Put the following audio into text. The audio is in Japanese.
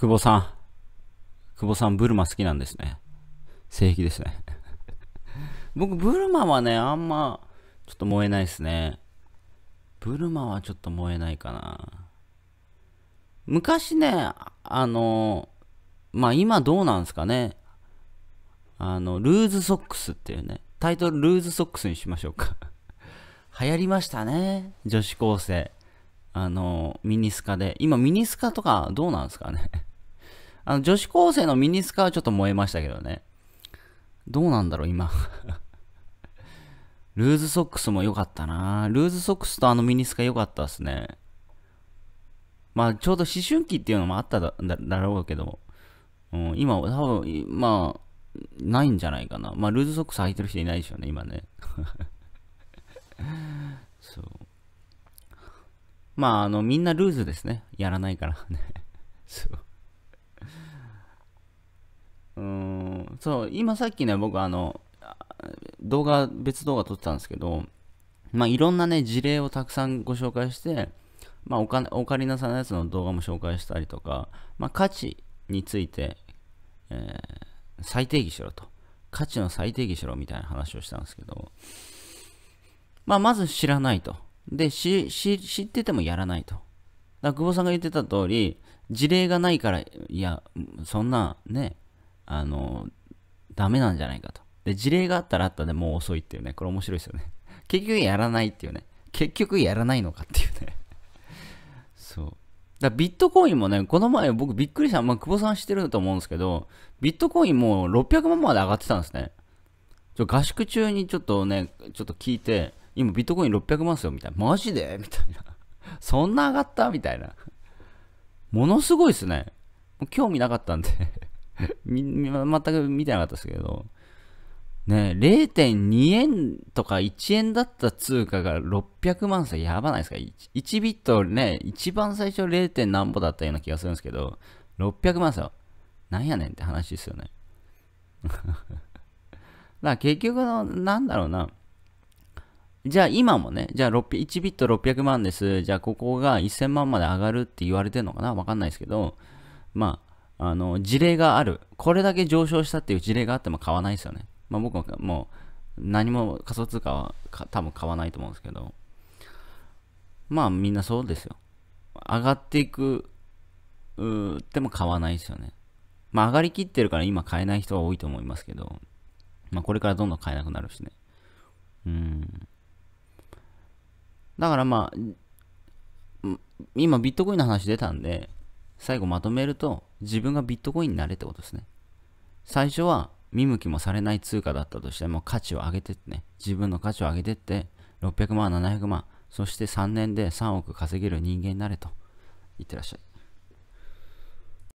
久保さん。久保さん、ブルマ好きなんですね。正義ですね。僕、ブルマはね、あんま、ちょっと燃えないですね。ブルマはちょっと燃えないかな。昔ね、あの、まあ、今どうなんですかね。あの、ルーズソックスっていうね、タイトルルーズソックスにしましょうか 流行りましたね、女子高生。あの、ミニスカで。今ミニスカとかどうなんですかねあの、女子高生のミニスカはちょっと燃えましたけどね。どうなんだろう、今 ルーズソックスも良かったなルーズソックスとあのミニスカ良かったっすね。まあ、ちょうど思春期っていうのもあっただろうけど、うん、今、多分、まあ、ないんじゃないかな。まあ、ルーズソックス履いてる人いないでしょうね、今ね。そう。まあ、あの、みんなルーズですね。やらないからね。そう。そう、今さっきね、僕あの、動画、別動画撮ってたんですけど、まあ、いろんなね、事例をたくさんご紹介して、まあ、オカリナさんのやつの動画も紹介したりとか、まあ、価値について、えー、再定義しろと。価値の再定義しろみたいな話をしたんですけど、まあ、まず知らないと。で、知っててもやらないと。だ久保さんが言ってた通り、事例がないから、いや、そんなね、あの、ダメなんじゃないかと。で、事例があったらあったでもう遅いっていうね、これ面白いですよね。結局やらないっていうね。結局やらないのかっていうね。そう。だビットコインもね、この前僕びっくりした、まあ、久保さん知ってると思うんですけど、ビットコインもう600万まで上がってたんですね。ちょ合宿中にちょっとね、ちょっと聞いて、今ビットコイン600万っすよ、みたいな。マジでみたいな。そんな上がったみたいな。ものすごいっすね。興味なかったんで 全く見てなかったですけど、ね、0.2円とか1円だった通貨が600万さ、やばないですか 1, ?1 ビットね、一番最初 0. 点何歩だったような気がするんですけど、600万さ、なんやねんって話ですよね。だから結局の、なんだろうな。じゃあ今もね、じゃあ1ビット600万です。じゃあここが1000万まで上がるって言われてるのかなわかんないですけど、まあ、あの、事例がある。これだけ上昇したっていう事例があっても買わないですよね。まあ僕はもう、何も仮想通貨は多分買わないと思うんですけど。まあみんなそうですよ。上がっていく、うでも買わないですよね。まあ上がりきってるから今買えない人は多いと思いますけど、まあこれからどんどん買えなくなるしね。うん。だからまあ、今ビットコインの話出たんで、最後まとめると、自分がビットコインになれってことですね。最初は見向きもされない通貨だったとしても価値を上げてってね、自分の価値を上げてって、600万、700万、そして3年で3億稼げる人間になれと。いってらっしゃい。